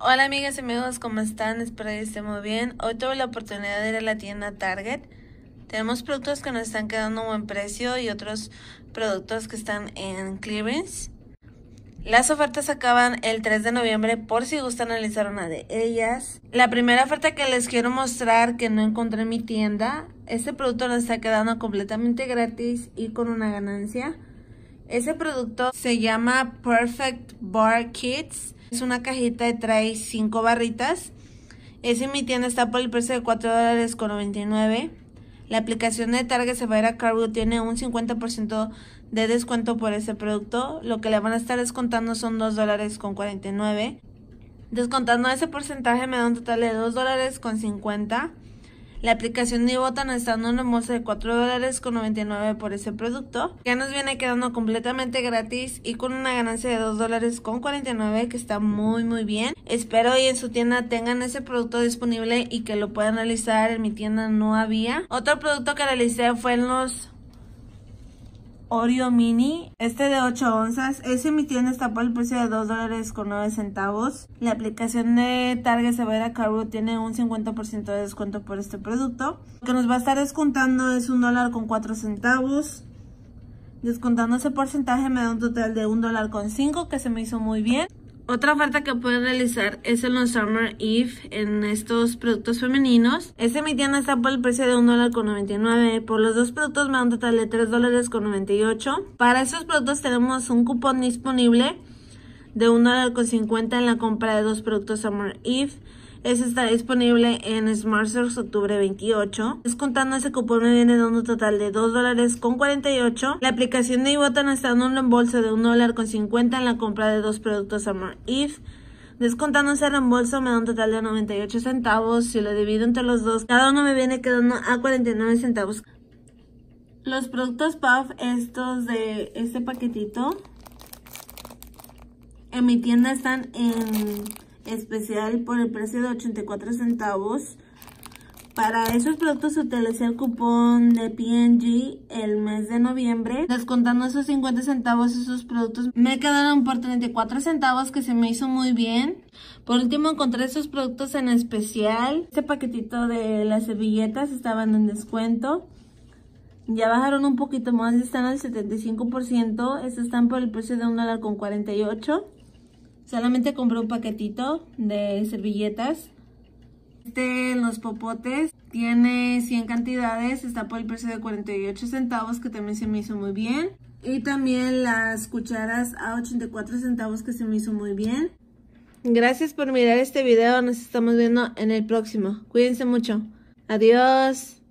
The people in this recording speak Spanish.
Hola amigas y amigos, ¿cómo están? Espero que estén muy bien. Hoy tuve la oportunidad de ir a la tienda Target. Tenemos productos que nos están quedando a buen precio y otros productos que están en clearance. Las ofertas acaban el 3 de noviembre por si gustan analizar una de ellas. La primera oferta que les quiero mostrar que no encontré en mi tienda. Este producto nos está quedando completamente gratis y con una ganancia. Ese producto se llama Perfect Bar Kits es una cajita de trae 5 barritas. Es en mi tienda está por el precio de $4.99. dólares La aplicación de Target se va a cargo. Tiene un 50% de descuento por ese producto. Lo que le van a estar descontando son $2.49. dólares con Descontando ese porcentaje me da un total de $2.50. dólares con la aplicación de Botan está en una moza de 4 dólares con 99 por ese producto. Ya nos viene quedando completamente gratis y con una ganancia de $2.49 dólares con 49 que está muy muy bien. Espero y en su tienda tengan ese producto disponible y que lo puedan realizar. En mi tienda no había. Otro producto que realicé fue en los Oreo Mini. Este de 8 onzas es emitido en esta por el precio de 2 dólares con 9 centavos. La aplicación de Target se a cargo tiene un 50% de descuento por este producto. Lo que nos va a estar descontando es 1 dólar con 4 centavos. Descontando ese porcentaje me da un total de 1 dólar con 5 que se me hizo muy bien. Otra oferta que pueden realizar es en los Summer Eve en estos productos femeninos. Este mi tienda está por el precio de $1.99. Por los dos productos me da un total de $3.98. Para esos productos tenemos un cupón disponible de $1.50 en la compra de dos productos Summer Eve. Ese está disponible en Smart octubre 28. Descontando ese cupón me viene dando un total de $2.48. dólares con 48. La aplicación de Ibotan está dando un reembolso de $1.50 dólar con 50 en la compra de dos productos Summer If. Descontando ese reembolso me da un total de 98 centavos. Si lo divido entre los dos, cada uno me viene quedando a 49 centavos. Los productos Puff, estos de este paquetito, en mi tienda están en especial por el precio de 84 centavos. Para esos productos utilicé el cupón de P&G el mes de noviembre. Descontando esos 50 centavos esos productos me quedaron por 34 centavos que se me hizo muy bien. Por último encontré esos productos en especial. Este paquetito de las servilletas estaban en descuento. Ya bajaron un poquito más, están al 75%. Estos están por el precio de $1.48. con 48. Solamente compré un paquetito de servilletas. Este, los popotes, tiene 100 cantidades, está por el precio de 48 centavos, que también se me hizo muy bien. Y también las cucharas a 84 centavos, que se me hizo muy bien. Gracias por mirar este video, nos estamos viendo en el próximo. Cuídense mucho. Adiós.